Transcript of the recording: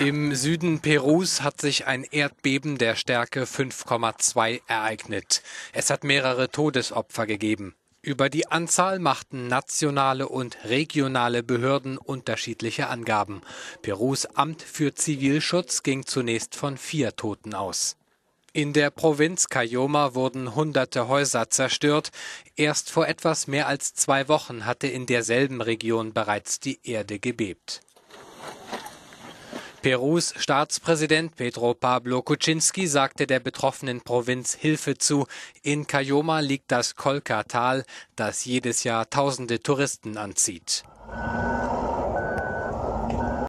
Im Süden Perus hat sich ein Erdbeben der Stärke 5,2 ereignet. Es hat mehrere Todesopfer gegeben. Über die Anzahl machten nationale und regionale Behörden unterschiedliche Angaben. Perus Amt für Zivilschutz ging zunächst von vier Toten aus. In der Provinz Cayoma wurden hunderte Häuser zerstört. Erst vor etwas mehr als zwei Wochen hatte in derselben Region bereits die Erde gebebt. Perus Staatspräsident Pedro Pablo Kuczynski sagte der betroffenen Provinz Hilfe zu. In Cayoma liegt das Kolka-Tal, das jedes Jahr tausende Touristen anzieht.